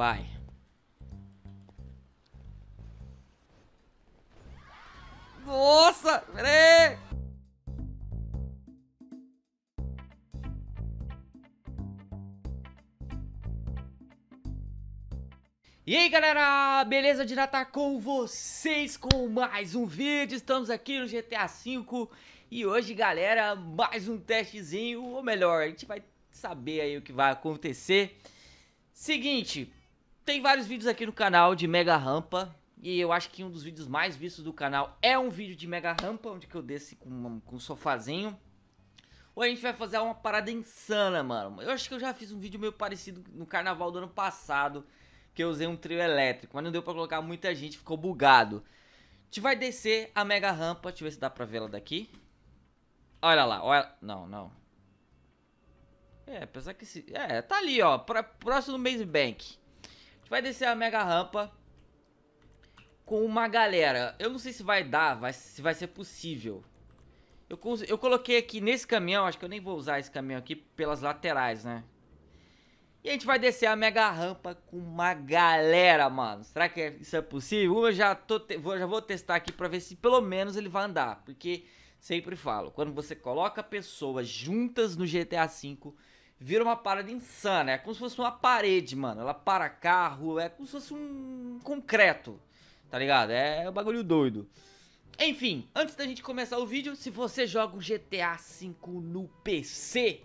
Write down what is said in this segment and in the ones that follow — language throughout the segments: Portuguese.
Vai. Nossa, peraí. E aí galera, beleza de estar tá com vocês com mais um vídeo, estamos aqui no GTA V E hoje galera, mais um testezinho, ou melhor, a gente vai saber aí o que vai acontecer Seguinte, tem vários vídeos aqui no canal de mega rampa. E eu acho que um dos vídeos mais vistos do canal é um vídeo de mega rampa, onde que eu desci com, com um sofazinho. Ou a gente vai fazer uma parada insana, mano. Eu acho que eu já fiz um vídeo meio parecido no carnaval do ano passado, que eu usei um trio elétrico, mas não deu pra colocar muita gente, ficou bugado. A gente vai descer a mega rampa, deixa eu ver se dá pra ver ela daqui. Olha lá, olha... Não, não. É, apesar que... Se... É, tá ali, ó, pra... próximo do Maze Bank. Vai descer a mega rampa com uma galera. Eu não sei se vai dar, vai, se vai ser possível. Eu, eu coloquei aqui nesse caminhão, acho que eu nem vou usar esse caminhão aqui pelas laterais, né? E a gente vai descer a mega rampa com uma galera, mano. Será que é, isso é possível? Eu já, tô vou, já vou testar aqui pra ver se pelo menos ele vai andar. Porque sempre falo, quando você coloca pessoas juntas no GTA V, vira uma parada insana. É como se fosse uma parede, mano. Ela para carro, é como se fosse um concreto, tá ligado? É um bagulho doido. Enfim, antes da gente começar o vídeo, se você joga o GTA V no PC,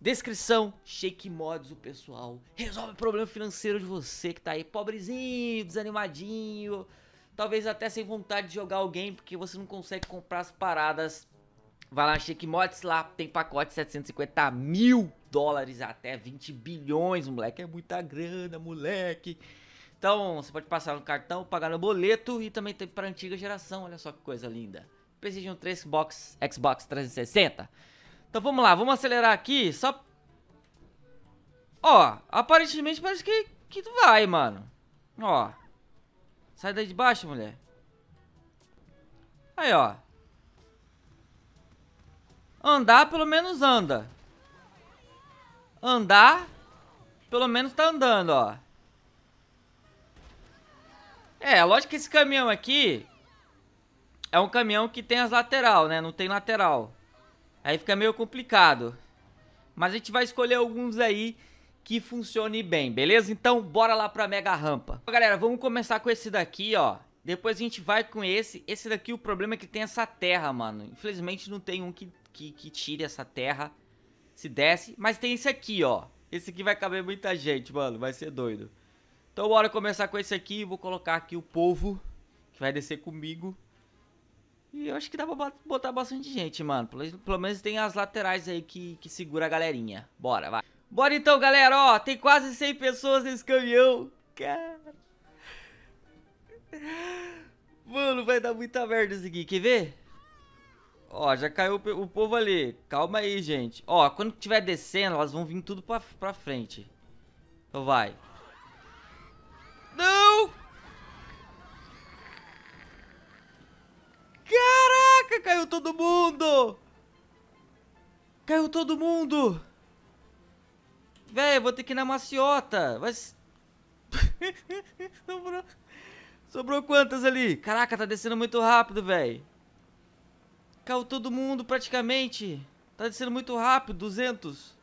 descrição, shake mods, o pessoal resolve o problema financeiro de você que tá aí pobrezinho, desanimadinho, talvez até sem vontade de jogar o game porque você não consegue comprar as paradas Vai lá, Mods lá, tem pacote 750 mil dólares até 20 bilhões, moleque. É muita grana, moleque. Então, você pode passar no cartão, pagar no boleto e também tem para antiga geração. Olha só que coisa linda. Precision 3 Box, Xbox 360. Então vamos lá, vamos acelerar aqui, só... Ó, aparentemente parece que, que tu vai, mano. Ó. Sai daí de baixo, mulher. Aí, ó. Andar pelo menos anda. Andar pelo menos tá andando, ó. É, lógico que esse caminhão aqui é um caminhão que tem as lateral, né? Não tem lateral. Aí fica meio complicado. Mas a gente vai escolher alguns aí que funcione bem, beleza? Então bora lá pra mega rampa. Galera, vamos começar com esse daqui, ó. Depois a gente vai com esse. Esse daqui, o problema é que tem essa terra, mano. Infelizmente não tem um que que, que tire essa terra. Se desce. Mas tem esse aqui, ó. Esse aqui vai caber muita gente, mano. Vai ser doido. Então bora começar com esse aqui. Vou colocar aqui o povo. Que vai descer comigo. E eu acho que dá pra botar bastante gente, mano. Pelo, pelo menos tem as laterais aí que, que segura a galerinha. Bora, vai. Bora então, galera. Ó, tem quase 100 pessoas nesse caminhão. Cara. Mano, vai dar muita merda isso aqui. Quer ver? Ó, já caiu o povo ali. Calma aí, gente. Ó, quando tiver descendo, elas vão vir tudo pra, pra frente. Então vai. Não! Caraca, caiu todo mundo! Caiu todo mundo! Véi, vou ter que ir na maciota. Vai... sobrou... sobrou quantas ali? Caraca, tá descendo muito rápido, véi. Caiu todo mundo praticamente. Tá descendo muito rápido, 200.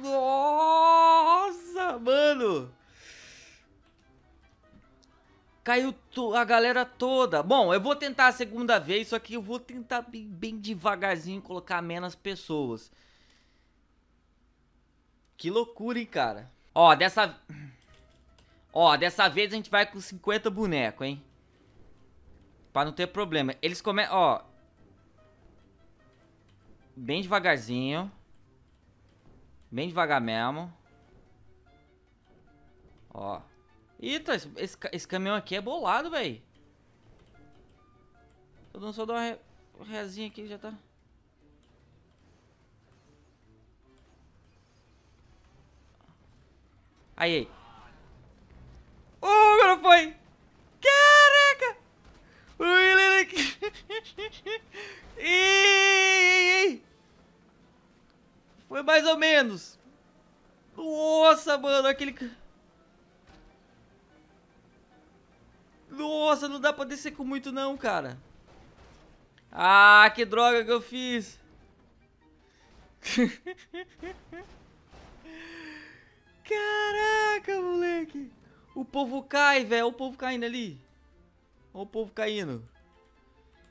Nossa, mano. Caiu a galera toda. Bom, eu vou tentar a segunda vez, só que eu vou tentar bem, bem devagarzinho colocar menos pessoas. Que loucura, hein, cara. Ó, dessa... Ó, dessa vez a gente vai com 50 bonecos, hein. Pra não ter problema. Eles começam, ó. Bem devagarzinho. Bem devagar mesmo. Ó. Eita, esse, esse, esse caminhão aqui é bolado, velho. Eu não só dar uma re, rezinha aqui já tá... Aí, aí. Oh, agora foi! Que? mais ou menos. Nossa, mano, aquele... Nossa, não dá pra descer com muito não, cara. Ah, que droga que eu fiz. Caraca, moleque. O povo cai, velho. O povo caindo ali. Olha o povo caindo.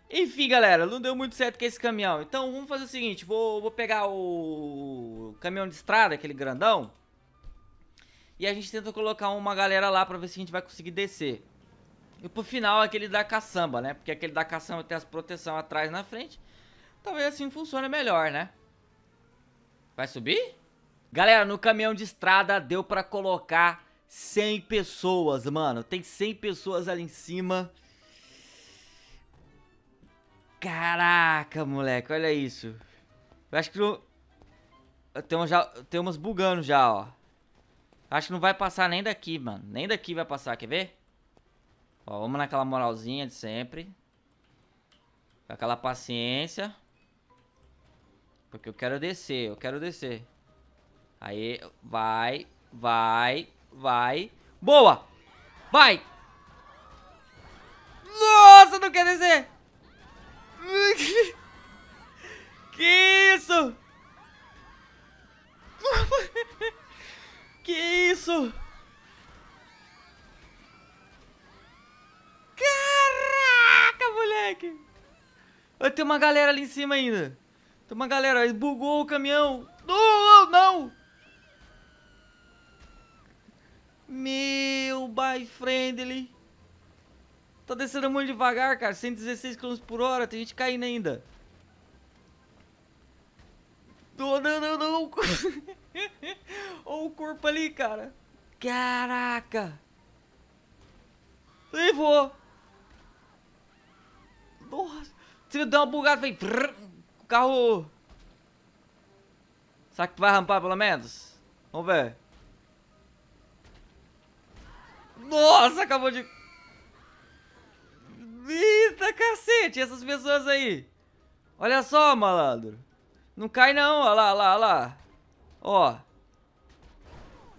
Enfim, galera, não deu muito certo com esse caminhão. Então, vamos fazer o seguinte. Vou, vou pegar o caminhão de estrada, aquele grandão. E a gente tenta colocar uma galera lá pra ver se a gente vai conseguir descer. E pro final aquele da caçamba, né? Porque aquele da caçamba tem as proteção atrás na frente. Talvez assim funcione melhor, né? Vai subir? Galera, no caminhão de estrada deu pra colocar 100 pessoas, mano. Tem 100 pessoas ali em cima. Caraca, moleque, olha isso. Eu acho que tem, um já, tem umas bugando já, ó. Acho que não vai passar nem daqui, mano. Nem daqui vai passar, quer ver? Ó, vamos naquela moralzinha de sempre. Com aquela paciência. Porque eu quero descer, eu quero descer. Aí, vai, vai, vai. Boa! Vai! Nossa, não quer descer! Que isso? que isso? Caraca, moleque! Tem uma galera ali em cima ainda. Tem uma galera. Bugou o caminhão. Oh, não! Meu by friendly. Tá descendo muito devagar, cara. 116 km por hora. Tem gente caindo ainda. Não, não, não, não. Olha o corpo ali, cara. Caraca. Levou. Nossa. Você deu uma bugada, vem O carro... Será que vai rampar pelo menos? Vamos ver. Nossa, acabou de... Eita, cacete, essas pessoas aí. Olha só, malandro. Não cai não, ó lá, ó lá, ó lá. Ó.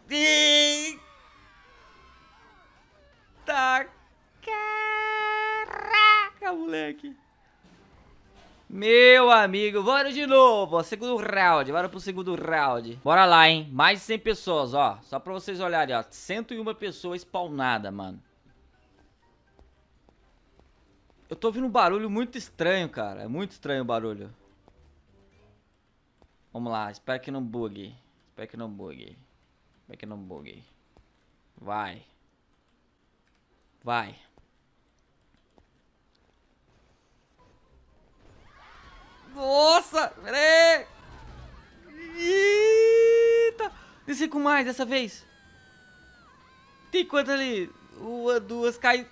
Eita. Caraca, moleque. Meu amigo, bora de novo, ó, segundo round, bora pro segundo round Bora lá, hein, mais de 100 pessoas, ó, só pra vocês olharem, ó, 101 pessoas spawnada, mano Eu tô ouvindo um barulho muito estranho, cara, é muito estranho o barulho Vamos lá, espero que não bugue. Espero que não bugue. Espero que não bugue. Vai. Vai. Nossa! Peraí! Eita! Desci com mais dessa vez. Tem quanto ali? Uma, duas, cai...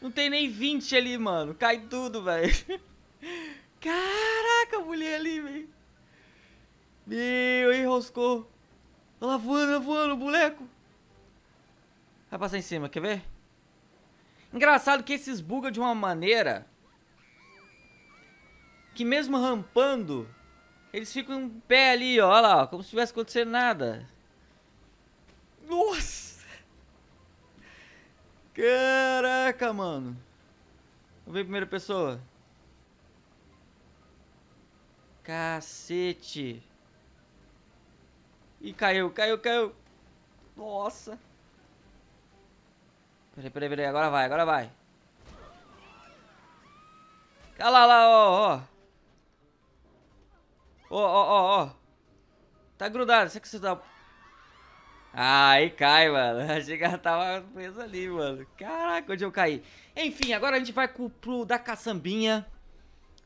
Não tem nem 20 ali, mano. Cai tudo, velho. Caraca, a mulher ali, velho. Meu, enroscou. Olha tá lá voando, tá voando, boneco. Vai passar em cima, quer ver? Engraçado que esses bugam de uma maneira que mesmo rampando, eles ficam em pé ali, ó, lá, ó, como se tivesse acontecendo nada. Nossa! Caraca, mano. Vamos ver em primeira pessoa. Cacete. Ih, caiu, caiu, caiu. Nossa. Peraí, peraí, peraí. Agora vai, agora vai. Olha lá, lá, ó, ó. Ó, ó, ó, Tá grudado, será que você tá... Ah, aí cai, mano. Achei que ela tava presa ali, mano. Caraca, onde eu caí. Enfim, agora a gente vai pro, pro da caçambinha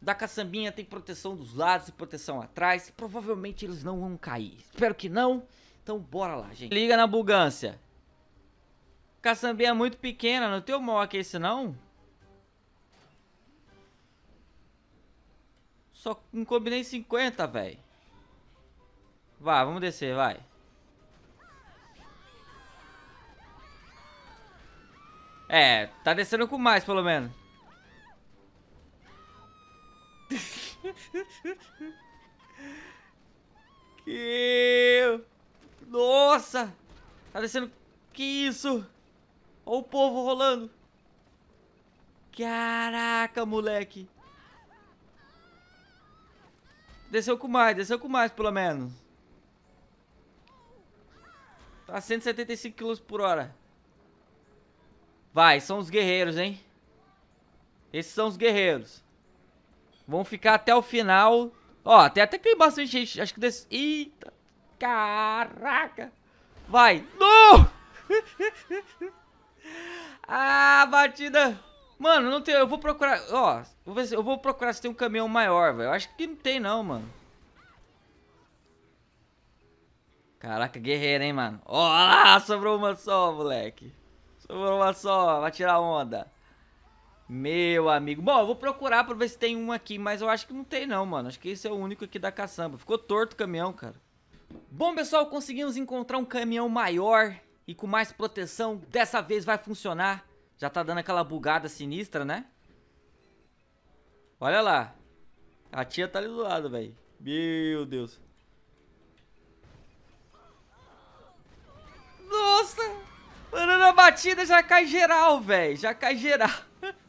da caçambinha tem proteção dos lados e proteção atrás. Provavelmente eles não vão cair. Espero que não. Então bora lá, gente. Liga na bugância. Caçambinha é muito pequena. Não tem o mock esse não? Só não combinei 50, velho. Vai, vamos descer, vai. É, tá descendo com mais, pelo menos. que... Nossa! Tá descendo... Que isso? Olha o povo rolando. Caraca, moleque. Desceu com mais, desceu com mais, pelo menos. Tá 175 km por hora. Vai, são os guerreiros, hein? Esses são os guerreiros. Vão ficar até o final. Ó, tem até que tem bastante gente. Acho que desse... Eita! Caraca! Vai! Não! ah, batida! Mano, não tem... Eu vou procurar... Ó, vou ver se... eu vou procurar se tem um caminhão maior, velho. Acho que não tem não, mano. Caraca, guerreiro, hein, mano. Ó lá, sobrou uma só, moleque. Sobrou uma só. Vai tirar onda. Meu amigo. Bom, eu vou procurar pra ver se tem um aqui, mas eu acho que não tem não, mano. Acho que esse é o único aqui da caçamba. Ficou torto o caminhão, cara. Bom, pessoal, conseguimos encontrar um caminhão maior e com mais proteção. Dessa vez vai funcionar. Já tá dando aquela bugada sinistra, né? Olha lá. A tia tá ali do lado, velho. Meu Deus. Nossa! Mano, na batida já cai geral, velho. Já cai geral.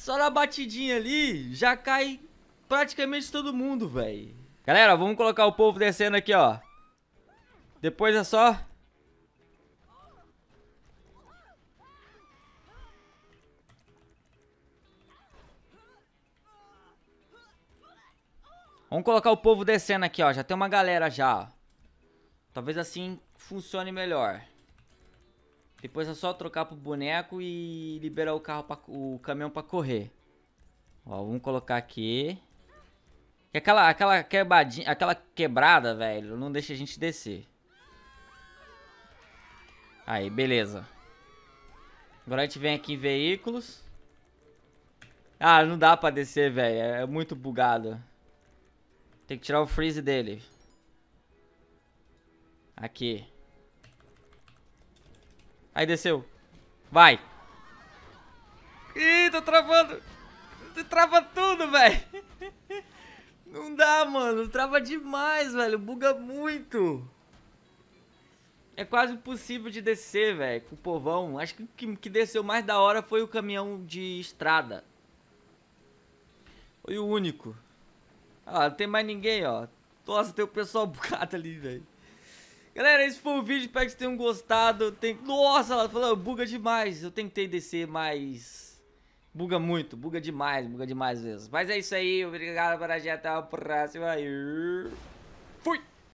Só na batidinha ali, já cai praticamente todo mundo, velho. Galera, vamos colocar o povo descendo aqui, ó. Depois é só... Vamos colocar o povo descendo aqui, ó. Já tem uma galera já, ó. Talvez assim funcione melhor. Depois é só trocar pro boneco e liberar o carro pra, o caminhão para correr. Ó, vamos colocar aqui. aquela aquela quebradinha, aquela quebrada, velho, não deixa a gente descer. Aí, beleza. Agora a gente vem aqui em veículos. Ah, não dá pra descer, velho. É, é muito bugado. Tem que tirar o freeze dele. Aqui. Aí desceu. Vai. Ih, tô travando. Trava tudo, velho. Não dá, mano. Trava demais, velho. Buga muito. É quase impossível de descer, velho. Com o povão. Acho que o que, que desceu mais da hora foi o caminhão de estrada. Foi o único. Ah, não tem mais ninguém, ó. Nossa, tem o pessoal bugado ali, velho. Galera, esse foi o vídeo, espero que vocês tenham gostado. Tem... Nossa, ela falou, buga demais. Eu tentei descer, mas... Buga muito, buga demais, buga demais mesmo. Mas é isso aí, obrigado, por Barajé, até a próxima. Fui!